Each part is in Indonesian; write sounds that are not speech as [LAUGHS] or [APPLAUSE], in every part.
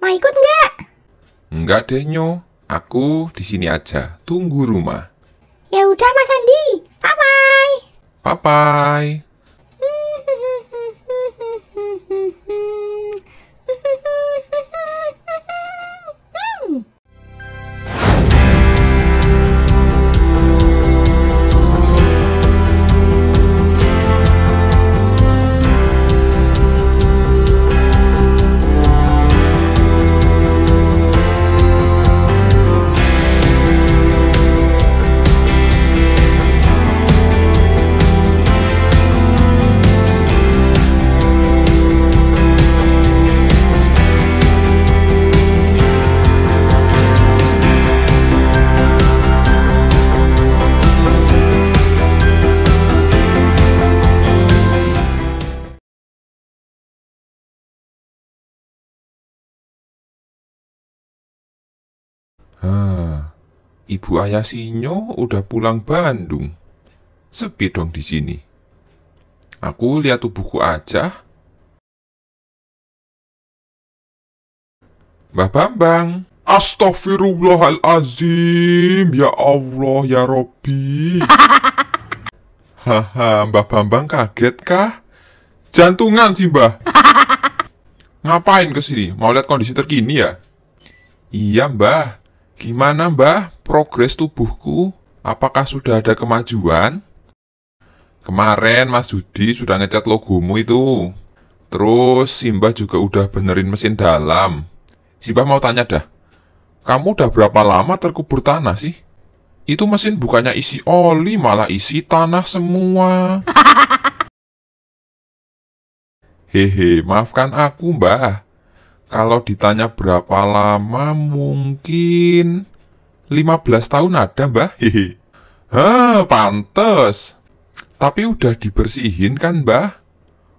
Mau ikut nggak? Nggak deh, Nyo. Aku di sini aja. Tunggu rumah. Ya udah, Mas Andi. Bye-bye. Bye-bye. ibu ayah Sinyo udah pulang Bandung. Sepi dong di sini. Aku lihat tubuhku aja. Mbah Bambang. Astaghfirullahalazim. Ya Allah, ya Robbi. [LAUGHS] Haha, Mbah Bambang kaget kah? Jantungan sih, Mbah. [LAUGHS] Ngapain kesini? Mau lihat kondisi terkini ya? Iya, Mbah. Gimana mbah progres tubuhku? Apakah sudah ada kemajuan? Kemarin Mas Judi sudah ngecat logomu itu. Terus Simbah juga udah benerin mesin dalam. Simbah mau tanya dah. Kamu udah berapa lama terkubur tanah sih? Itu mesin bukannya isi oli malah isi tanah semua. [LAUGHS] Hehe, maafkan aku mbah. Kalau ditanya berapa lama mungkin 15 tahun ada mbah Hehe. Hah, pantes. Tapi udah dibersihin kan mbah?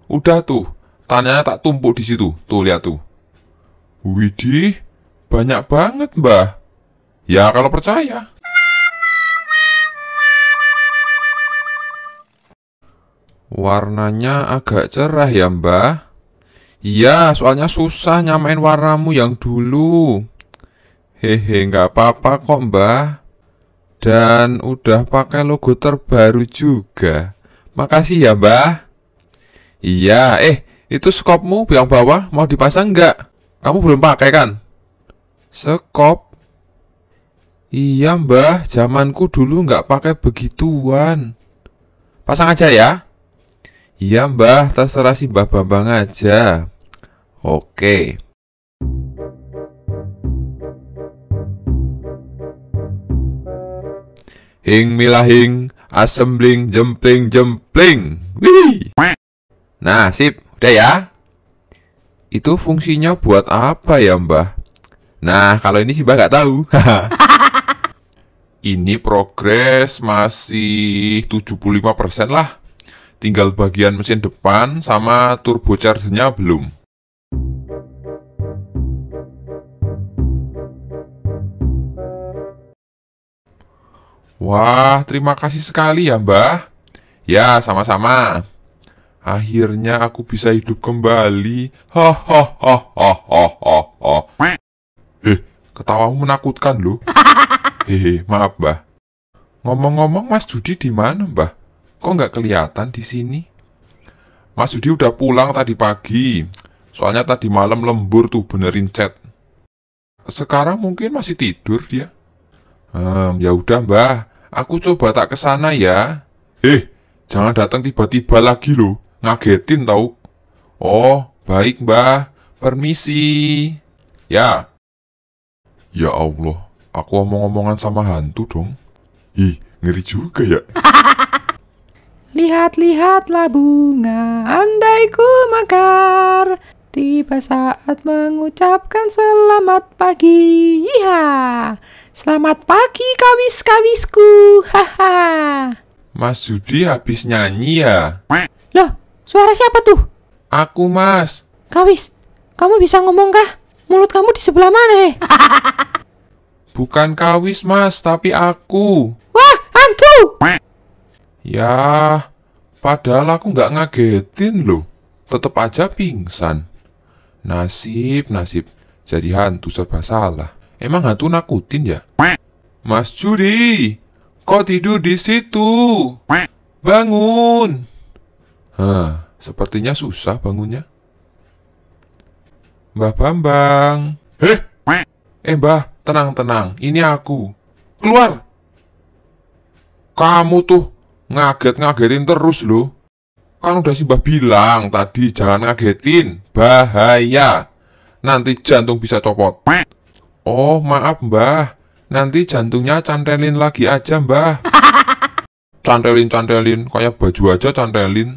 Udah tuh, tanahnya tak tumpuk di situ. Tuh lihat tuh. Widih, banyak banget mbah. Ya kalau percaya. Warnanya agak cerah ya mbah. Iya, soalnya susah nyamain warnamu yang dulu. Hehe, nggak apa-apa kok mbah. Dan udah pakai logo terbaru juga. Makasih ya mbah. Iya, eh itu skopmu yang bawah mau dipasang nggak? Kamu belum pakai kan? Skop? Iya mbah, zamanku dulu nggak pakai begituan. Pasang aja ya. Iya mbah, terserah si mbah Bambang aja. Oke. Hing milah hing, assembling, jempling, jempling. Wih. Nah, sip. Udah ya. Itu fungsinya buat apa ya, Mbah? Nah, kalau ini sih Mbah nggak tahu. [LAUGHS] ini progres masih 75% lah. Tinggal bagian mesin depan sama turbochargernya belum. Wah, terima kasih sekali ya, Mbah. Ya, sama-sama. Akhirnya aku bisa hidup kembali. Hahaha. Eh, ketawamu menakutkan loh. [LAUGHS] Hehe, maaf, Mbah. Ngomong-ngomong, Mas Judi di mana, Mbah? Kok nggak kelihatan di sini? Mas Judi udah pulang tadi pagi. Soalnya tadi malam lembur tuh benerin chat. Sekarang mungkin masih tidur dia. Hmm, ya udah, Mbah. Aku coba tak kesana ya. Eh, jangan datang tiba-tiba lagi loh. Ngagetin tau. Oh, baik mbah. Permisi. Ya. Ya Allah, aku omong-omongan sama hantu dong. Ih, ngeri juga ya. [LAUGHS] Lihat-lihatlah bunga, andai ku makar, Tiba saat mengucapkan selamat pagi. Iya, selamat pagi kawis-kawisku. Haha. Mas Judi habis nyanyi ya? Loh, suara siapa tuh? Aku, Mas. Kawis, kamu bisa ngomong kah? Mulut kamu di sebelah mana, eh? [LAUGHS] Bukan Kawis, Mas, tapi aku. Wah, hantu! Ya, padahal aku nggak ngagetin loh. Tetap aja pingsan. Nasib, nasib. Jadi hantu serba salah. Emang hantu nakutin ya? Mas Judi, kok tidur di situ? Bangun! Hah, sepertinya susah bangunnya. Mbah Bambang. Heh? Eh mbah, tenang-tenang, ini aku. Keluar! Kamu tuh ngaget-ngagetin terus loh. Kan udah mbah bilang tadi jangan ngagetin, bahaya. Nanti jantung bisa copot. Oh, maaf Mbah. Nanti jantungnya cantelin lagi aja Mbah. [LAUGHS] Cantelin, cantelin, kayak baju aja cantelin.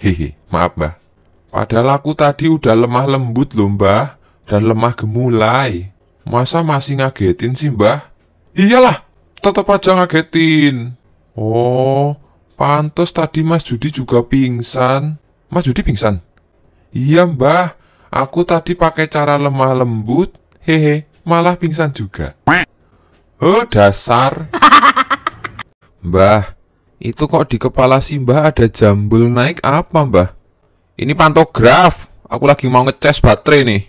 Hehe, maaf Mbah. Padahal aku tadi udah lemah lembut loh Mbah, dan lemah gemulai. Masa masih ngagetin sih Mbah? Iyalah, tetap aja ngagetin. Oh, Pantes tadi Mas Judi juga pingsan. Mas Judi pingsan? Iya mbah, aku tadi pakai cara lemah lembut, hehe, malah pingsan juga. Oh dasar. [LAUGHS] Mbah, itu kok di kepala si mbah ada jambul naik apa mbah? Ini pantograf, aku lagi mau ngecas baterai nih.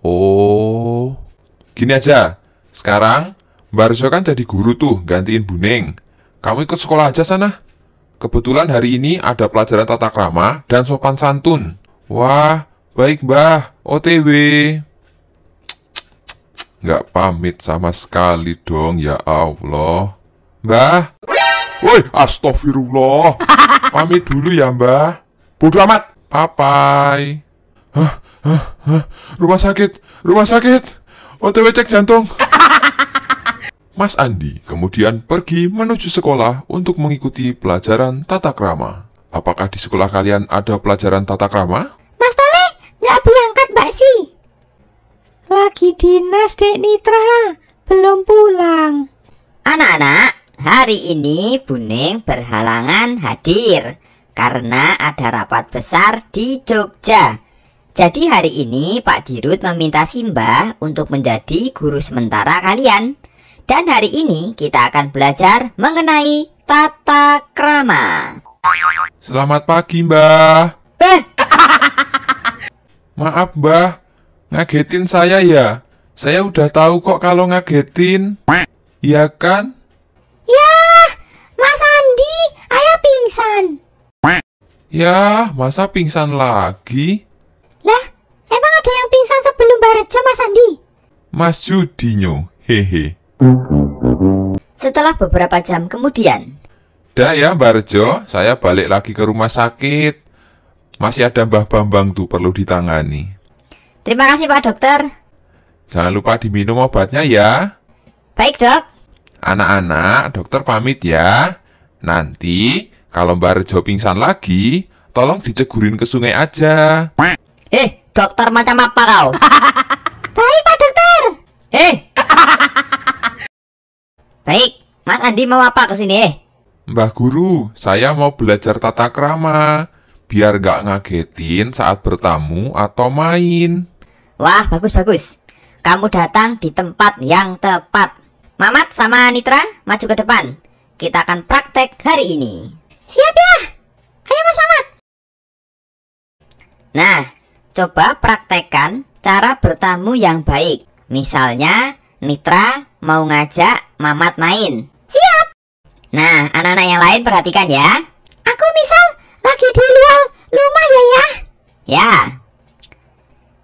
Oh, gini aja, sekarang Mbak Arjo kan jadi guru tuh, gantiin Buning. Kamu ikut sekolah aja sana. Kebetulan hari ini ada pelajaran tata krama dan sopan santun. Wah, baik mbah, OTW. Nggak pamit sama sekali dong, ya Allah. Mbah. Woi, astagfirullah. [LAUGHS] Pamit dulu ya mbah. Bodoh amat. Papai. Hah, hah, hah. Rumah sakit, rumah sakit. OTW cek jantung. Mas Andi kemudian pergi menuju sekolah untuk mengikuti pelajaran tata krama. Apakah di sekolah kalian ada pelajaran tata krama? Mas Tole, nggak berangkat Mbak Si. Lagi dinas Dek Nitra, belum pulang. Anak-anak, hari ini Buning berhalangan hadir karena ada rapat besar di Jogja. Jadi hari ini Pak Dirut meminta Simbah untuk menjadi guru sementara kalian. Dan hari ini kita akan belajar mengenai tata krama. Selamat pagi, Mbah. Eh, [LAUGHS] Maaf, Mbah. Ngagetin saya ya. Saya udah tahu kok kalau ngagetin. Iya kan? Ya, Mas Andi, ayo pingsan. Ya, masa pingsan lagi? Lah, emang ada yang pingsan sebelum Barjo, Mas Andi? Mas Judinyo, hehe. Setelah beberapa jam kemudian Dah ya Mbak Rejo, saya balik lagi ke rumah sakit Masih ada Mbah Bambang tuh perlu ditangani Terima kasih Pak Dokter Jangan lupa diminum obatnya ya Baik dok Anak-anak, dokter pamit ya Nanti kalau Mbak Rejo pingsan lagi Tolong dicegurin ke sungai aja Eh, dokter macam apa kau? [LAUGHS] Baik Pak Dokter Eh [LAUGHS] Baik, Mas Andi mau apa ke sini? Mbah Guru, saya mau belajar tata krama. Biar gak ngagetin saat bertamu atau main. Wah, bagus-bagus. Kamu datang di tempat yang tepat. Mamat sama Nitra, maju ke depan. Kita akan praktek hari ini. Siap ya? Ayo Mas Mamat. Nah, coba praktekkan cara bertamu yang baik. Misalnya, Nitra mau ngajak Mamat main. Siap. Nah, anak-anak yang lain perhatikan ya. Aku misal lagi di luar rumah ya ya. Ya.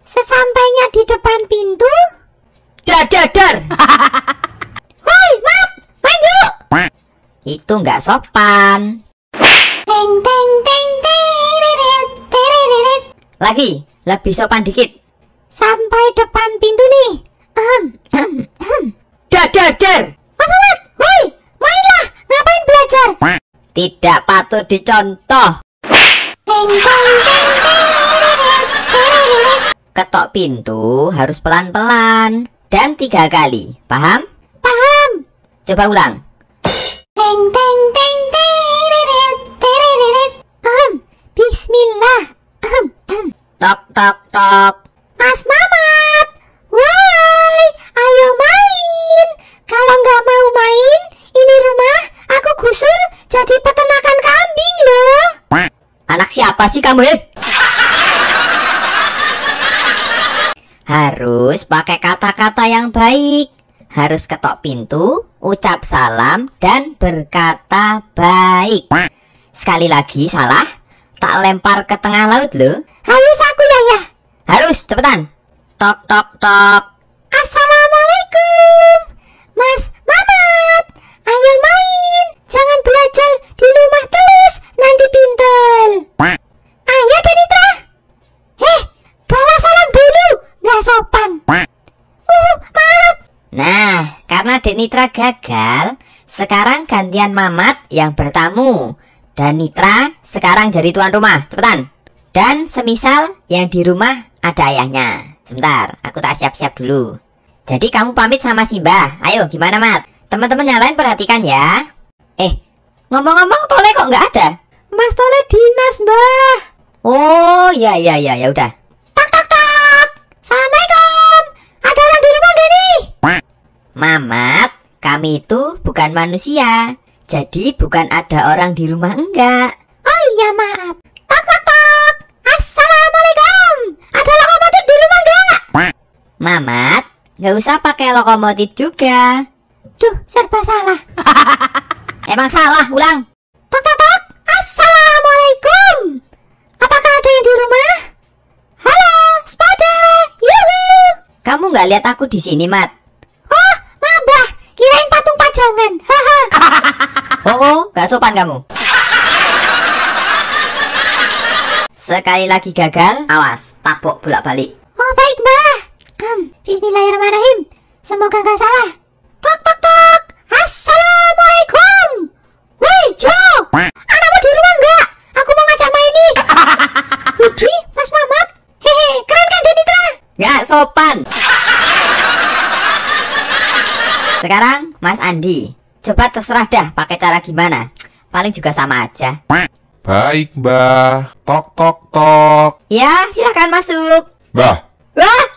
Sesampainya di depan pintu. Dar dar dar. Hoi, [LAUGHS] Mat, main yuk. Itu nggak sopan. Teng teng teng teng. Lagi, lebih sopan dikit. Sampai depan pintu nih. Ahem, ahem, ahem. Dar dar dar. tidak patut dicontoh. Ketok pintu harus pelan-pelan dan tiga kali. Paham? Paham. Coba ulang. Paham. Bismillah. Tok tok tok. apa sih kamu eh? Harus pakai kata-kata yang baik. Harus ketok pintu, ucap salam, dan berkata baik. Sekali lagi salah, tak lempar ke tengah laut loh. Harus aku ya ya. Harus cepetan. Tok tok tok. adik Nitra gagal, sekarang gantian Mamat yang bertamu. Dan Nitra sekarang jadi tuan rumah, cepetan. Dan semisal yang di rumah ada ayahnya. Sebentar, aku tak siap-siap dulu. Jadi kamu pamit sama Si Simbah. Ayo, gimana Mat? Teman-teman yang lain perhatikan ya. Eh, ngomong-ngomong Tole kok nggak ada? Mas Tole dinas, Mbah. Oh, ya ya ya ya udah. Mamat, kami itu bukan manusia. Jadi bukan ada orang di rumah enggak. Oh iya maaf. Tok tok tok. Assalamualaikum. Ada lokomotif di rumah enggak? Mamat, nggak usah pakai lokomotif juga. Duh, serba salah. [LAUGHS] Emang salah, ulang. Tok tok tok. Assalamualaikum. Apakah ada yang di rumah? Halo, Spada. Yuhu. Kamu nggak lihat aku di sini, Mat? Kirain patung pajangan. Haha. [LAUGHS] oh, gak sopan kamu. Sekali lagi gagal, awas, tabok bolak-balik. Oh, baik, Mbah. Um, Bismillahirrahmanirrahim. Semoga gak salah. Tok, tok, tok. Assalamualaikum. Woi, Jo. Anakmu di rumah gak? Aku mau ngajak main nih. Budi, [LAUGHS] Mas Mamat. Hehe, keren kan Denitra? Nggak sopan. Sekarang Mas Andi, coba terserah dah pakai cara gimana. Paling juga sama aja. Baik, Mbah. Tok tok tok. Ya, silahkan masuk. Mbah. Mbah.